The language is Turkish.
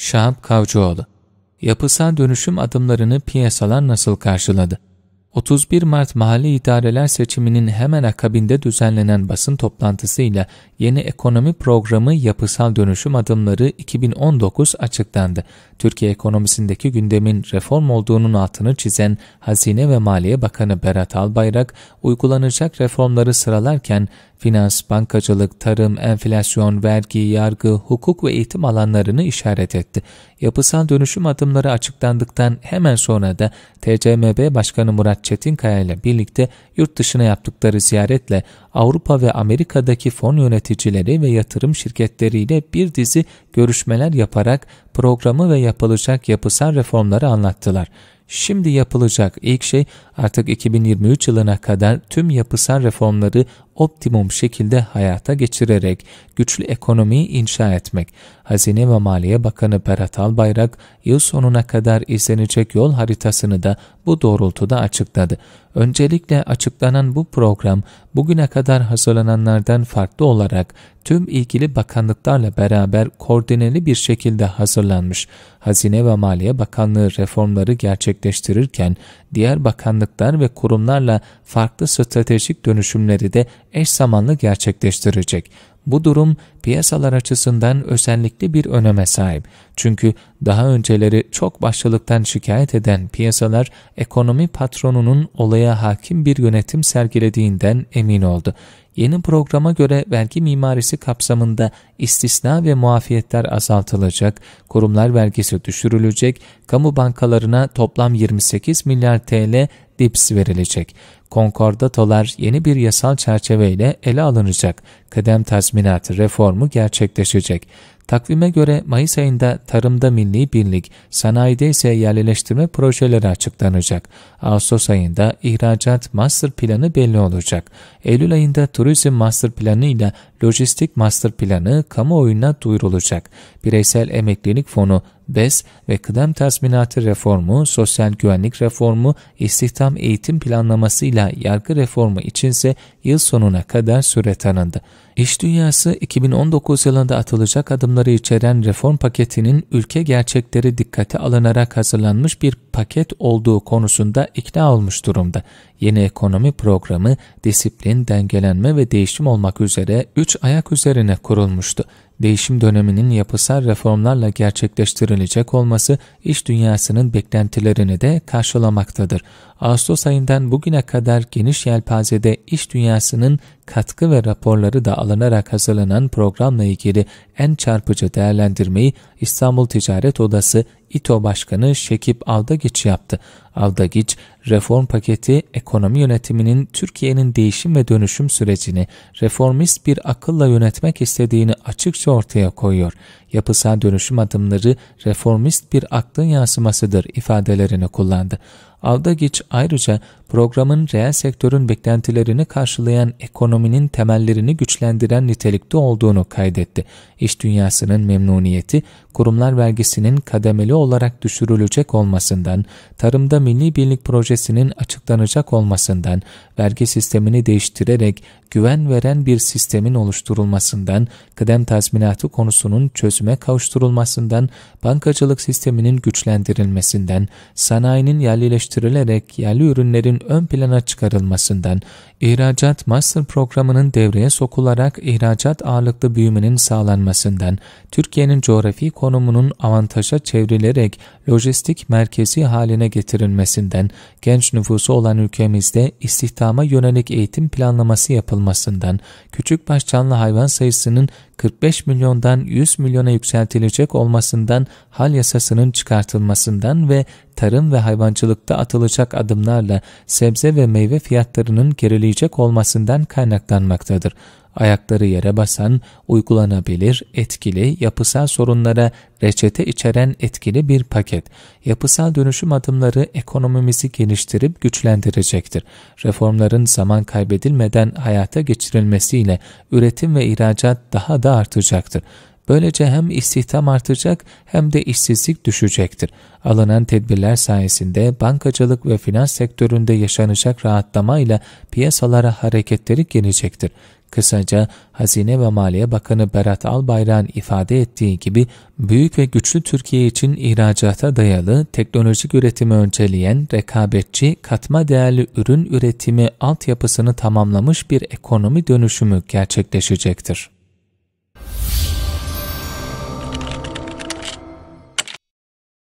Şahap Kavcıoğlu Yapısal dönüşüm adımlarını piyasalar nasıl karşıladı? 31 Mart mahalle İdareler seçiminin hemen akabinde düzenlenen basın toplantısıyla yeni ekonomi programı yapısal dönüşüm adımları 2019 açıklandı. Türkiye ekonomisindeki gündemin reform olduğunun altını çizen Hazine ve Maliye Bakanı Berat Albayrak uygulanacak reformları sıralarken finans, bankacılık, tarım, enflasyon, vergi, yargı, hukuk ve eğitim alanlarını işaret etti. Yapısal dönüşüm adımları açıklandıktan hemen sonra da TCMB Başkanı Murat Çetinkaya ile birlikte yurt dışına yaptıkları ziyaretle Avrupa ve Amerika'daki fon yöneticileri ve yatırım şirketleriyle bir dizi görüşmeler yaparak programı ve yapılacak yapısal reformları anlattılar. Şimdi yapılacak ilk şey artık 2023 yılına kadar tüm yapısal reformları optimum şekilde hayata geçirerek güçlü ekonomiyi inşa etmek. Hazine ve Maliye Bakanı Berat Albayrak yıl sonuna kadar izlenecek yol haritasını da bu doğrultuda açıkladı. Öncelikle açıklanan bu program bugüne kadar hazırlananlardan farklı olarak tüm ilgili bakanlıklarla beraber koordineli bir şekilde hazırlanmış. Hazine ve Maliye Bakanlığı reformları gerçekleştirirken diğer bakanlıklar ve kurumlarla farklı stratejik dönüşümleri de eş zamanlı gerçekleştirecek. Bu durum piyasalar açısından özellikli bir öneme sahip. Çünkü daha önceleri çok başlılıktan şikayet eden piyasalar ekonomi patronunun olaya hakim bir yönetim sergilediğinden emin oldu. Yeni programa göre vergi mimarisi kapsamında istisna ve muafiyetler azaltılacak, kurumlar vergisi düşürülecek, kamu bankalarına toplam 28 milyar TL DIPS verilecek. Konkordatolar yeni bir yasal çerçeveyle ele alınacak. Kıdem tazminatı reformu reformu gerçekleşecek. Takvime göre Mayıs ayında tarımda milli birlik, sanayide ise yerleştirme projeleri açıklanacak. Ağustos ayında ihracat master planı belli olacak. Eylül ayında turizm master planı ile lojistik master planı kamuoyuna duyurulacak. Bireysel emeklilik fonu BES ve kıdem tazminatı reformu, sosyal güvenlik reformu, istihdam eğitim planlamasıyla yargı reformu içinse yıl sonuna kadar süre tanındı. İş dünyası 2019 yılında atılacak adımları içeren reform paketinin ülke gerçekleri dikkate alınarak hazırlanmış bir paket olduğu konusunda ikna olmuş durumda. Yeni ekonomi programı disiplin, dengelenme ve değişim olmak üzere 3 ayak üzerine kurulmuştu değişim döneminin yapısal reformlarla gerçekleştirilecek olması iş dünyasının beklentilerini de karşılamaktadır. Ağustos ayından bugüne kadar geniş yelpazede iş dünyasının katkı ve raporları da alınarak hazırlanan programla ilgili en çarpıcı değerlendirmeyi İstanbul Ticaret Odası İTO Başkanı Şekip Avdagiç yaptı. Avdagiç, reform paketi ekonomi yönetiminin Türkiye'nin değişim ve dönüşüm sürecini reformist bir akılla yönetmek istediğini açıkça ortaya koyuyor. Yapısal dönüşüm adımları reformist bir aklın yansımasıdır ifadelerini kullandı. Avdagiç ayrıca programın reel sektörün beklentilerini karşılayan ekonominin temellerini güçlendiren nitelikte olduğunu kaydetti. İş dünyasının memnuniyeti, kurumlar vergisinin kademeli olarak düşürülecek olmasından, tarımda Milli Birlik Projesi'nin açıklanacak olmasından, vergi sistemini değiştirerek güven veren bir sistemin oluşturulmasından, kıdem tazminatı konusunun çözüme kavuşturulmasından, bankacılık sisteminin güçlendirilmesinden, sanayinin yerleştirilmesinden, özelleştirilerek yerli ürünlerin ön plana çıkarılmasından, ihracat master programının devreye sokularak ihracat ağırlıklı büyümenin sağlanmasından, Türkiye'nin coğrafi konumunun avantaja çevrilerek lojistik merkezi haline getirilmesinden, genç nüfusu olan ülkemizde istihdama yönelik eğitim planlaması yapılmasından, küçük başcanlı hayvan sayısının 45 milyondan 100 milyona yükseltilecek olmasından, hal yasasının çıkartılmasından ve tarım ve hayvancılıkta atılacak adımlarla sebze ve meyve fiyatlarının gerileyecek olmasından kaynaklanmaktadır ayakları yere basan, uygulanabilir, etkili, yapısal sorunlara reçete içeren etkili bir paket. Yapısal dönüşüm adımları ekonomimizi geliştirip güçlendirecektir. Reformların zaman kaybedilmeden hayata geçirilmesiyle üretim ve ihracat daha da artacaktır. Böylece hem istihdam artacak hem de işsizlik düşecektir. Alınan tedbirler sayesinde bankacılık ve finans sektöründe yaşanacak rahatlamayla piyasalara hareketleri gelecektir. Kısaca Hazine ve Maliye Bakanı Berat Albayrak'ın ifade ettiği gibi büyük ve güçlü Türkiye için ihracata dayalı, teknolojik üretimi önceleyen, rekabetçi, katma değerli ürün üretimi altyapısını tamamlamış bir ekonomi dönüşümü gerçekleşecektir.